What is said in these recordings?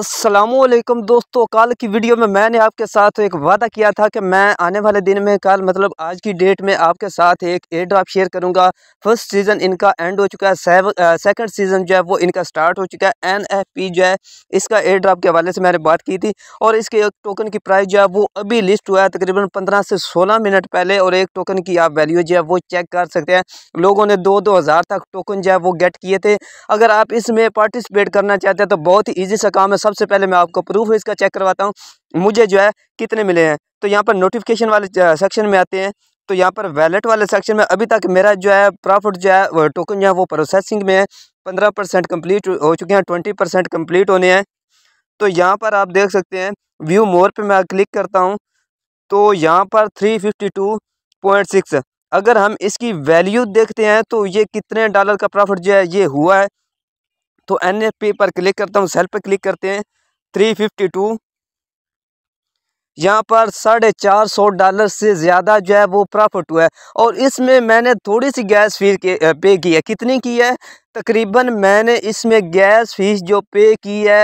असलकम दोस्तों कल की वीडियो में मैंने आपके साथ एक वादा किया था कि मैं आने वाले दिन में कल मतलब आज की डेट में आपके साथ एक एयर ड्राप शेयर करूंगा फर्स्ट सीज़न इनका एंड हो चुका है सेकंड सीज़न जो है वो इनका स्टार्ट हो चुका है एनएफपी जो है इसका एयर ड्राप के हवाले से मैंने बात की थी और इसके एक टोकन की प्राइस जो है वो अभी लिस्ट हुआ है तकरीबन पंद्रह से सोलह मिनट पहले और एक टोकन की आप वैल्यू जो है वो चेक कर सकते हैं लोगों ने दो दो हज़ार तक टोकन जो है वो गेट किए थे अगर आप इसमें पार्टिसिपेट करना चाहते हैं तो बहुत ही ईजी सा काम है सबसे पहले मैं आपको प्रूफ इसका चेक करवाता हूँ मुझे जो है कितने मिले हैं तो यहाँ पर नोटिफिकेशन वाले सेक्शन में आते हैं तो यहाँ पर वैलेट वाले सेक्शन में अभी तक मेरा जो है प्रॉफिट जो है वो टोकन जो है वो प्रोसेसिंग में है पंद्रह परसेंट कम्प्लीट हो चुके हैं ट्वेंटी परसेंट कम्प्लीट होने हैं तो यहाँ पर आप देख सकते हैं व्यू मोर पे मैं क्लिक करता हूँ तो यहाँ पर three fifty two point six अगर हम इसकी वैल्यू देखते हैं तो ये कितने डॉलर का प्रॉफिट जो है ये हुआ है तो एन एफ पी पर क्लिक करता हूँ सेल पर क्लिक करते हैं थ्री फिफ्टी टू यहाँ पर साढ़े चार सौ डॉलर से ज़्यादा जो है वो प्रॉफिट हुआ है और इसमें मैंने थोड़ी सी गैस फीस पे की है कितनी की है तकरीबन मैंने इसमें गैस फीस जो पे की है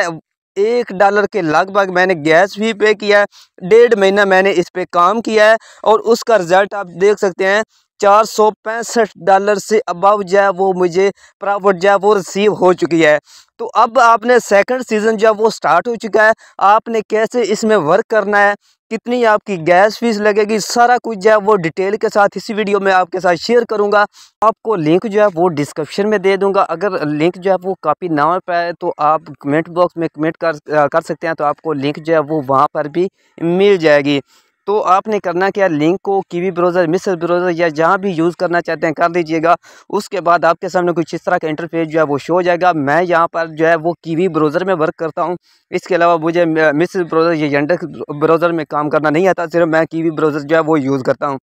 एक डॉलर के लगभग मैंने गैस भी पे किया है डेढ़ महीना मैंने इस पर काम किया है और उसका रिज़ल्ट आप देख सकते हैं चार सौ पैंसठ डॉलर से अबव जो है वो मुझे प्रॉफिट जो है वो रिसीव हो चुकी है तो अब आपने सेकंड सीज़न जो है वो स्टार्ट हो चुका है आपने कैसे इसमें वर्क करना है कितनी आपकी गैस फीस लगेगी सारा कुछ जो है वो डिटेल के साथ इसी वीडियो में आपके साथ शेयर करूंगा आपको लिंक जो है वो डिस्क्रिप्शन में दे दूंगा अगर लिंक जो है वो कापी ना हो पाए तो आप कमेंट बॉक्स में कमेंट कर कर सकते हैं तो आपको लिंक जो है वो वहाँ पर भी मिल जाएगी तो आपने करना क्या लिंक को कीवी ब्राउज़र मिसर ब्राउज़र या जहाँ भी यूज़ करना चाहते हैं कर दीजिएगा उसके बाद आपके सामने कुछ इस तरह का इंटरफेस जो है वो शो हो जाएगा मैं यहाँ पर जो है वो कीवी ब्राउज़र में वर्क करता हूँ इसके अलावा मुझे मिसर ब्राउज़र या जेंडर ब्राउज़र में काम करना नहीं आता सिर्फ मैं कीवी ब्राउज़र जो है वो यूज़ करता हूँ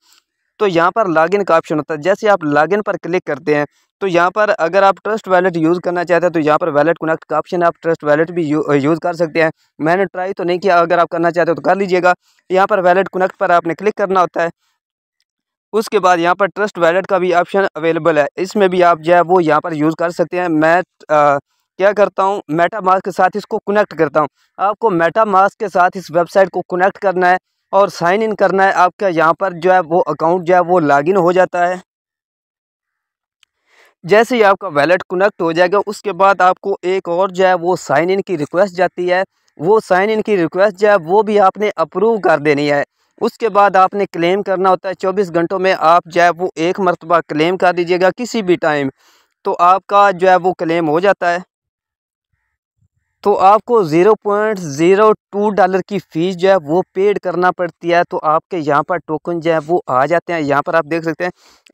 तो यहाँ पर लॉगिन का ऑप्शन होता है जैसे आप लॉगिन पर क्लिक करते हैं तो यहाँ पर अगर आप ट्रस्ट वैलेट यूज़ करना चाहते हैं तो यहाँ पर वैलेट कनेक्ट का ऑप्शन है आप ट्रस्ट वैलेट भी यू, यूज़ uh, कर सकते हैं मैंने ट्राई तो नहीं किया अगर आप करना चाहते हो तो कर लीजिएगा यहाँ पर वैलेट कनेक्ट पर आपने क्लिक करना होता है उसके बाद यहाँ पर ट्रस्ट वैलेट का भी ऑप्शन अवेलेबल है इसमें भी आप जो है वो यहाँ पर यूज़ कर सकते हैं मैं आ, uh, क्या करता हूँ मेटा मास्क के साथ इसको कनेक्ट करता हूँ आपको मेटा मास्क के साथ इस वेबसाइट को कनेक्ट करना है और साइन इन करना है आपका यहाँ पर जो है वो अकाउंट जो है वो लॉगिन हो जाता है जैसे ही आपका वैलेट कनेक्ट हो जाएगा उसके बाद आपको एक और जो है वो साइन इन की रिक्वेस्ट जाती है वो साइन इन की रिक्वेस्ट जो है वो भी आपने अप्रूव कर देनी है उसके बाद आपने क्लेम करना होता है चौबीस घंटों में आप जो है वो एक मरतबा क्लेम कर दीजिएगा किसी भी टाइम तो आपका जो है वो क्लेम हो जाता है तो आपको zero point zero two dollar की फ़ीस जो है वो पेड करना पड़ती है तो आपके यहाँ पर टोकन जो है वो आ जाते हैं यहाँ पर आप देख सकते हैं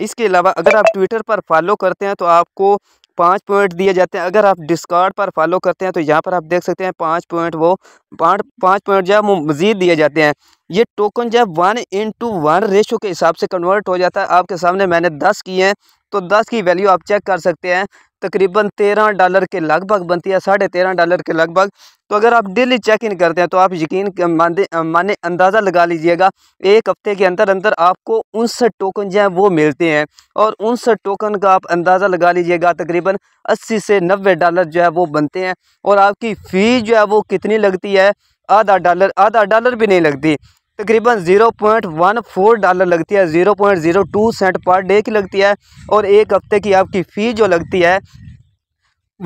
इसके अलावा अगर आप ट्विटर पर फॉलो करते हैं तो आपको पाँच पॉइंट दिए जाते हैं अगर आप डिस्कार्ड पर फॉलो करते हैं तो यहाँ पर आप देख सकते हैं पाँच पॉइंट वो पाँच पाँच पॉइंट जो है वो मज़ीद दिए जाते हैं ये टोकन जो है one in two one ratio के हिसाब से कन्वर्ट हो जाता है आपके सामने मैंने दस किए हैं तो दस की वैल्यू आप चेक कर सकते हैं तकरीबन तेरह डॉलर के लगभग बनती है साढ़े तेरह डॉलर के लगभग तो अगर आप डेली चेक इन करते हैं तो आप यकीन माने माने अंदाज़ा लगा लीजिएगा एक हफ्ते के अंदर अंदर आपको उनसठ टोकन जो हैं वो मिलते हैं और उनसठ टोकन का आप अंदाज़ा लगा लीजिएगा तकरीबन अस्सी से नब्बे डॉलर जो है वो बनते हैं और आपकी फ़ीस जो है वो कितनी लगती है आधा डॉलर आधा डॉलर भी नहीं लगती तकरीबन zero point one four dollar लगती है zero point zero two cent per day की लगती है और एक हफ्ते की आपकी फ़ी जो लगती है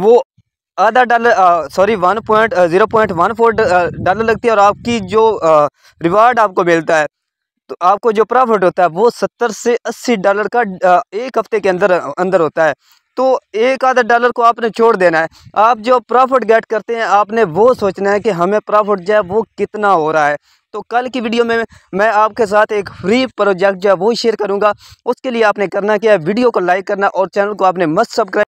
वो आधा dollar sorry one point zero point one four dollar लगती है और आपकी जो रिवार्ड आपको मिलता है तो आपको जो प्रॉफिट होता है वो सत्तर से अस्सी डॉलर का एक हफ्ते के अंदर अंदर होता है तो एक आधा डॉलर को आपने छोड़ देना है आप जो प्रॉफिट गेट करते हैं आपने वो सोचना है कि हमें प्रॉफिट जो है वो कितना हो रहा है तो कल की वीडियो में मैं आपके साथ एक फ्री प्रोजेक्ट जो है वो शेयर करूंगा उसके लिए आपने करना क्या है वीडियो को लाइक करना और चैनल को आपने मस्त सब्सक्राइब